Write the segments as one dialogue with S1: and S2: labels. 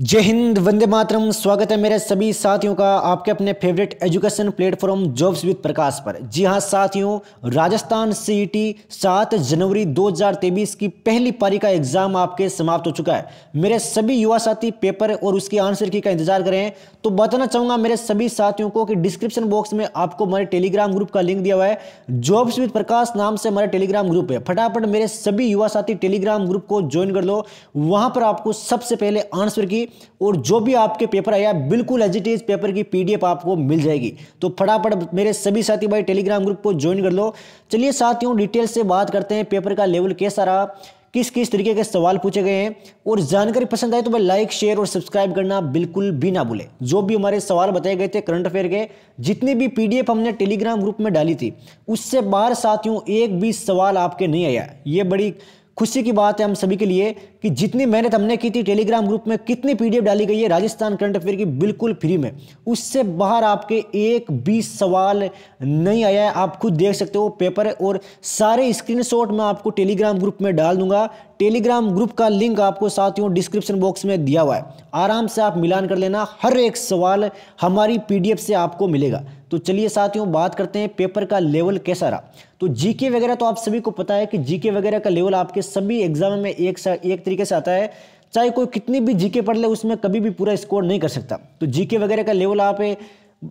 S1: जय हिंद वंदे मातरम स्वागत है मेरे सभी साथियों का आपके अपने favourite education platform jobs with Prakash पर जी हाँ साथियों राजस्थान e सीईटी 7 जनवरी 2023 की पहली पारी का एग्जाम आपके समाप्त हो चुका है मेरे सभी युवा साथी पेपर और उसकी आंसर की का इंतजार करें तो बताना चाहूंगा मेरे सभी साथियों को कि डिस्क्रिप्शन बॉक्स में आपको हमारे टेलीग्राम ग्रुप का लिंक दिया हुआ है जॉब्स विद प्रकाश नाम से हमारा टेलीग्राम ग्रुप है फटाफट मेरे सभी युवा साथी टेलीग्राम ग्रुप को ज्वाइन कर लो वहां पर आपको सबसे पहले आंसर की जाएगी और जो भी आपके पेपर आया बिल्कुल एज इट इज पेपर की पीडीएफ आपको मिल जाएगी तो फटाफट मेरे सभी साथी भाई टेलीग्राम ग्रुप को ज्वाइन कर लो चलिए साथियों डिटेल से बात करते हैं पेपर का लेवल कैसा रहा किस किस तरीके के सवाल पूछे गए हैं और जानकारी पसंद आए तो भाई लाइक शेयर और सब्सक्राइब करना बिल्कुल भी ना भूले जो भी हमारे सवाल बताए गए थे करंट अफेयर के जितने भी पीडीएफ हमने टेलीग्राम ग्रुप में डाली थी उससे बाहर साथियों एक भी सवाल आपके नहीं आया ये बड़ी खुशी की बात है हम सभी के लिए कि जितनी मेहनत हमने की थी टेलीग्राम ग्रुप में कितनी पीडीएफ डाली गई है राजस्थान करंट अफेयर की बिल्कुल फ्री में उससे बाहर आपके एक भी सवाल नहीं आया है आप खुद देख सकते हो पेपर है और सारे स्क्रीनशॉट मैं आपको टेलीग्राम ग्रुप में डाल दूंगा टेलीग्राम ग्रुप का लिंक आपको साथियों डिस्क्रिप्शन बॉक्स में दिया हुआ है आराम से आप मिलान कर लेना हर एक सवाल हमारी पी से आपको मिलेगा तो चलिए साथियों बात करते हैं पेपर का लेवल कैसा रहा तो जीके वगैरह तो आप सभी को पता है कि जीके वगैरह का लेवल आपके सभी एग्जाम में एक सा, एक तरीके से आता है चाहे कोई कितनी भी जीके पढ़ ले उसमें कभी भी पूरा स्कोर नहीं कर सकता तो जीके वगैरह का लेवल आप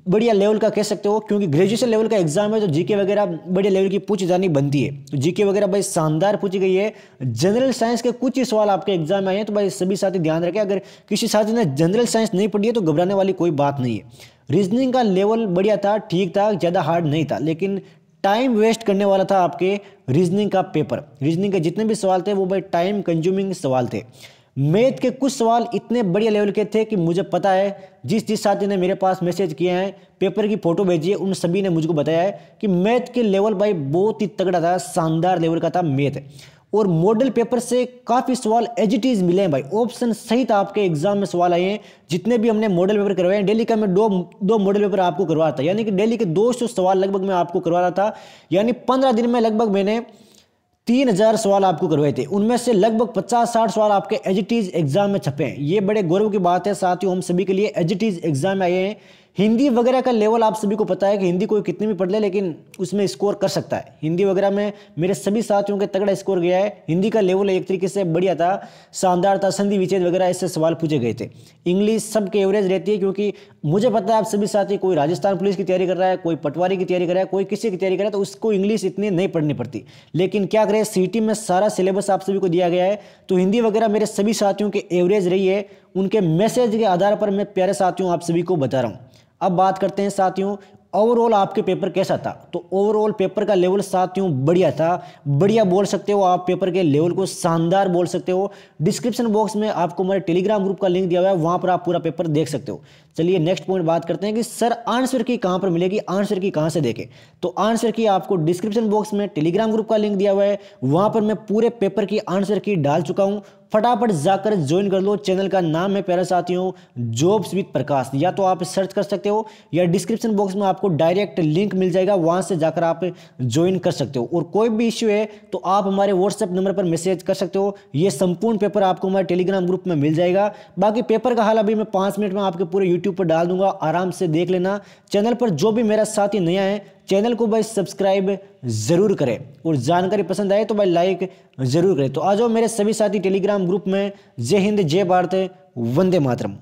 S1: बढ़िया लेवल का कह सकते हो क्योंकि ग्रेजुएशन लेवल का एग्जाम है तो जीके वगैरह बढ़िया लेवल की पूछी जानी बनती है तो जीके वगैरह भाई शानदार पूछी गई है जनरल साइंस के कुछ ही सवाल आपके एग्जाम में आए हैं तो भाई सभी साथी ध्यान रखें अगर किसी साथी ने जनरल साइंस नहीं पढ़ी है तो घबराने वाली कोई बात नहीं है रीजनिंग का लेवल बढ़िया था ठीक था ज़्यादा हार्ड नहीं था लेकिन टाइम वेस्ट करने वाला था आपके रीजनिंग का पेपर रीजनिंग के जितने भी सवाल थे वो भाई टाइम कंज्यूमिंग सवाल थे मैथ के कुछ सवाल इतने बढ़िया लेवल के थे कि मुझे पता है जिस जिस साथी ने मेरे पास मैसेज किए हैं पेपर की फ़ोटो भेजी है उन सभी ने मुझको बताया है कि मैथ के लेवल भाई बहुत ही तगड़ा था शानदार लेवल का था मैथ और मॉडल पेपर से काफ़ी सवाल एजिटीज मिले हैं भाई ऑप्शन सही था आपके एग्जाम में सवाल आए हैं जितने भी हमने मॉडल पेपर करवाए हैं डेली का मैं दो दो मॉडल पेपर आपको करवा रहा था यानी कि डेली के दो सौ सवाल लगभग मैं आपको करवा रहा था यानी पंद्रह दिन में लगभग मैंने तीन हजार सवाल आपको करवाए थे उनमें से लगभग पचास साठ सवाल आपके एजिटीज एग्जाम में छपे हैं ये बड़े गौरव की बात है साथ ही हम सभी के लिए एजिटीज एग्जाम आए हैं हिंदी वगैरह का लेवल आप सभी को पता है कि हिंदी कोई कितनी भी पढ़ ले लेकिन उसमें स्कोर कर सकता है हिंदी वगैरह में मेरे सभी साथियों के तगड़ा स्कोर गया है हिंदी का लेवल एक तरीके से बढ़िया था शानदार था संधि विच्छेद वगैरह इससे सवाल पूछे गए थे इंग्लिश सबके एवरेज रहती है क्योंकि मुझे पता है आप सभी साथी कोई राजस्थान पुलिस की तैयारी कर रहा है कोई पटवारी की तैयारी कर रहा है कोई किसी की तैयारी कर रहा है तो उसको इंग्लिश इतनी नहीं पढ़नी पड़ती लेकिन क्या करें सी में सारा सिलेबस आप सभी को दिया गया है तो हिंदी वगैरह मेरे सभी साथियों के एवरेज रही है उनके मैसेज के आधार पर मैं प्यारे साथियों आप सभी को बता रहा हूँ अब बात करते हैं साथियों ओवरऑल आपके पेपर कैसा था तो ओवरऑल पेपर का लेवल साथियों बढ़िया था बढ़िया बोल सकते हो आप पेपर के लेवल को शानदार बोल सकते हो डिस्क्रिप्शन बॉक्स में आपको हमारे टेलीग्राम ग्रुप का लिंक दिया हुआ है वहाँ पर आप पूरा पेपर देख सकते हो चलिए नेक्स्ट पॉइंट बात करते हैं कि सर आंसर की कहाँ पर मिलेगी आंसर की कहाँ से देखें तो आंसर की आपको डिस्क्रिप्शन बॉक्स में टेलीग्राम ग्रुप का लिंक दिया हुआ है वहाँ पर मैं पूरे पेपर की आंसर की डाल चुका हूँ फटाफट जाकर ज्वाइन कर लो चैनल का नाम है प्यारे साथियों जॉब्स विद प्रकाश या तो आप सर्च कर सकते हो या डिस्क्रिप्शन बॉक्स में आपको डायरेक्ट लिंक मिल जाएगा वहाँ से जाकर आप ज्वाइन कर सकते हो और कोई भी इश्यू है तो आप हमारे व्हाट्सएप नंबर पर मैसेज कर सकते हो ये संपूर्ण पेपर आपको हमारे टेलीग्राम ग्रुप में मिल जाएगा बाकी पेपर का हाल अभी मैं पाँच मिनट में आपके पूरे यूट्यूब पर डाल दूंगा आराम से देख लेना चैनल पर जो भी मेरा साथी नया है चैनल को भाई सब्सक्राइब ज़रूर करें और जानकारी पसंद आए तो भाई लाइक ज़रूर करें तो आ जाओ मेरे सभी साथी टेलीग्राम ग्रुप में जय हिंद जय भारत वंदे मातरम